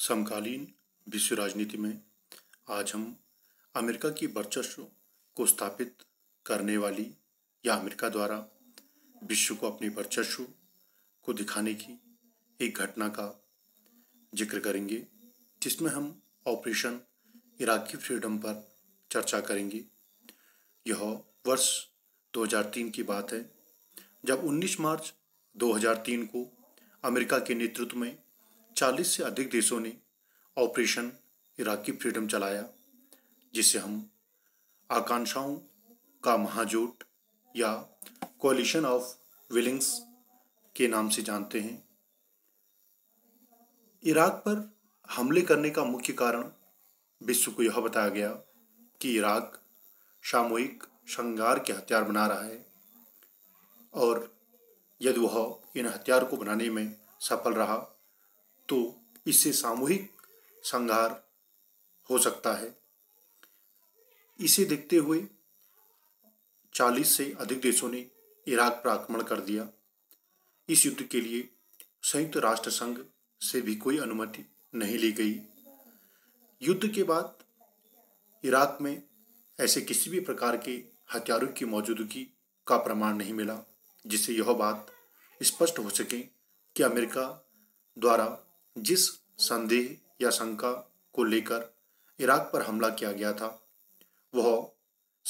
समकालीन विश्व राजनीति में आज हम अमेरिका की वर्चस्व को स्थापित करने वाली या अमेरिका द्वारा विश्व को अपने वर्चस्व को दिखाने की एक घटना का जिक्र करेंगे जिसमें हम ऑपरेशन इराकी फ्रीडम पर चर्चा करेंगे यह वर्ष 2003 की बात है जब 19 मार्च 2003 को अमेरिका के नेतृत्व में 40 से अधिक देशों ने ऑपरेशन इराकी फ्रीडम चलाया जिसे हम आकांक्षाओं का महाजोट या कोलिशन ऑफ विलिंग्स के नाम से जानते हैं इराक पर हमले करने का मुख्य कारण विश्व को यह बताया गया कि इराक सामूहिक श्रृंगार के हथियार बना रहा है और यदि वह इन हथियार को बनाने में सफल रहा तो इससे सामूहिक संघार हो सकता है इसे देखते हुए 40 से अधिक देशों ने इराक पर आक्रमण कर दिया इस युद्ध के लिए संयुक्त राष्ट्र संघ से भी कोई अनुमति नहीं ली गई युद्ध के बाद इराक में ऐसे किसी भी प्रकार के हथियारों की मौजूदगी का प्रमाण नहीं मिला जिससे यह बात स्पष्ट हो सके कि अमेरिका द्वारा जिस संदेह या शंका को लेकर इराक पर हमला किया गया था वह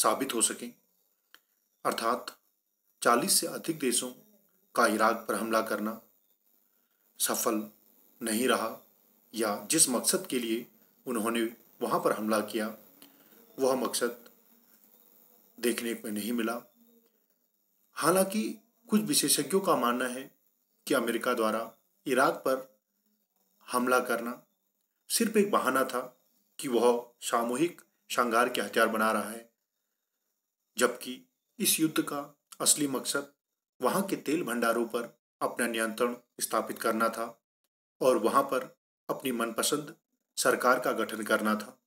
साबित हो सके अर्थात 40 से अधिक देशों का इराक पर हमला करना सफल नहीं रहा या जिस मकसद के लिए उन्होंने वहां पर हमला किया वह मकसद देखने को नहीं मिला हालांकि कुछ विशेषज्ञों का मानना है कि अमेरिका द्वारा इराक पर हमला करना सिर्फ एक बहाना था कि वह सामूहिक श्रृंगार के हथियार बना रहा है जबकि इस युद्ध का असली मकसद वहां के तेल भंडारों पर अपना नियंत्रण स्थापित करना था और वहां पर अपनी मनपसंद सरकार का गठन करना था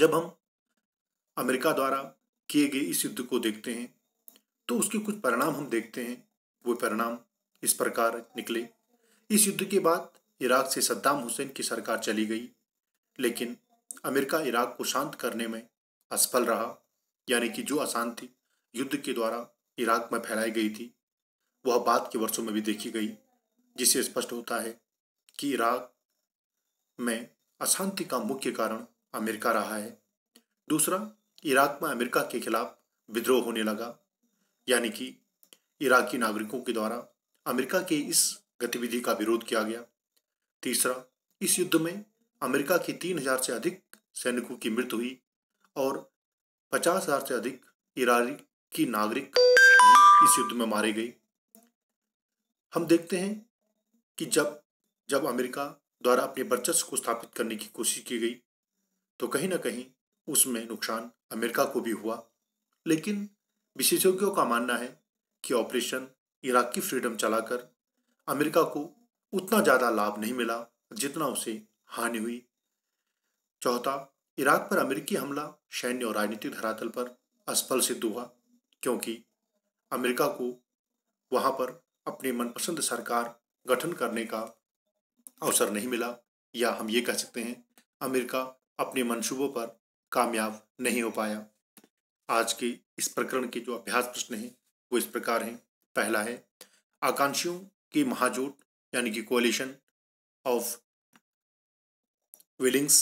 जब हम अमेरिका द्वारा किए गए इस युद्ध को देखते हैं तो उसके कुछ परिणाम हम देखते हैं वो परिणाम इस प्रकार निकले इस युद्ध के बाद इराक से सद्दाम हुसैन की सरकार चली गई लेकिन अमेरिका इराक को शांत करने में असफल रहा यानी कि जो अशांति युद्ध के द्वारा इराक में फैलाई गई थी वह बाद के वर्षों में भी देखी गई जिससे स्पष्ट होता है कि इराक में अशांति का मुख्य कारण अमेरिका रहा है दूसरा इराक में अमेरिका के खिलाफ विद्रोह होने लगा यानी कि इराकी नागरिकों के द्वारा अमेरिका के इस गतिविधि का विरोध किया गया तीसरा इस युद्ध में अमेरिका की तीन हजार से अधिक सैनिकों की मृत्यु हुई और पचास हजार से अधिक ईरानी की नागरिक इस युद्ध में मारे गए हम देखते हैं कि जब जब अमेरिका द्वारा अपने वर्चस्व को स्थापित करने की कोशिश की गई तो कहीं ना कहीं उसमें नुकसान अमेरिका को भी हुआ लेकिन विशेषज्ञों का मानना है कि ऑपरेशन इराकी फ्रीडम चलाकर अमेरिका को उतना ज़्यादा लाभ नहीं मिला जितना उसे हानि हुई चौथा इराक पर अमेरिकी हमला सैन्य और राजनीतिक धरातल पर असफल सिद्ध हुआ क्योंकि अमेरिका को वहां पर अपनी मनपसंद सरकार गठन करने का अवसर नहीं मिला या हम ये कह सकते हैं अमेरिका अपने मनसूबों पर कामयाब नहीं हो पाया आज के इस प्रकरण के जो अभ्यास प्रश्न हैं वो इस प्रकार हैं पहला है आकांक्षियों की महाजोट यानी कि कोलिशन ऑफ विलिंग्स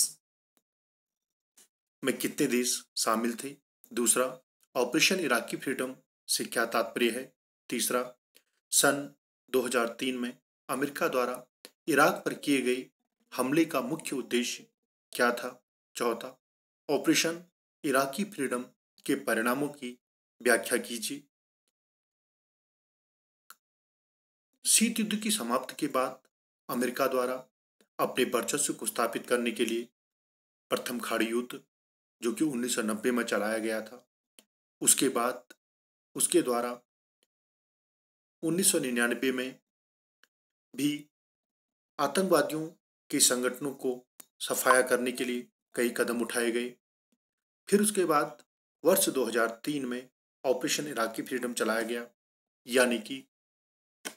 में कितने देश शामिल थे दूसरा ऑपरेशन इराकी फ्रीडम से क्या तात्पर्य है तीसरा सन 2003 में अमेरिका द्वारा इराक पर किए गए हमले का मुख्य उद्देश्य क्या था चौथा ऑपरेशन इराकी फ्रीडम के परिणामों की व्याख्या कीजिए शीत युद्ध की समाप्ति के बाद अमेरिका द्वारा अपने वर्चस्व को स्थापित करने के लिए प्रथम खाड़ी युद्ध जो कि 1990 में चलाया गया था उसके बाद उसके द्वारा 1999 में भी आतंकवादियों के संगठनों को सफाया करने के लिए कई कदम उठाए गए फिर उसके बाद वर्ष 2003 में ऑपरेशन इराकी फ्रीडम चलाया गया यानी कि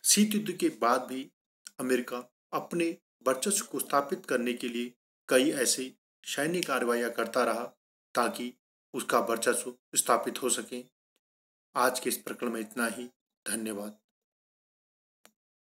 शीत युद्ध के बाद भी अमेरिका अपने वर्चस्व को स्थापित करने के लिए कई ऐसे सैन्य कार्रवाई करता रहा ताकि उसका वर्चस्व स्थापित हो सके आज के इस प्रकरण में इतना ही धन्यवाद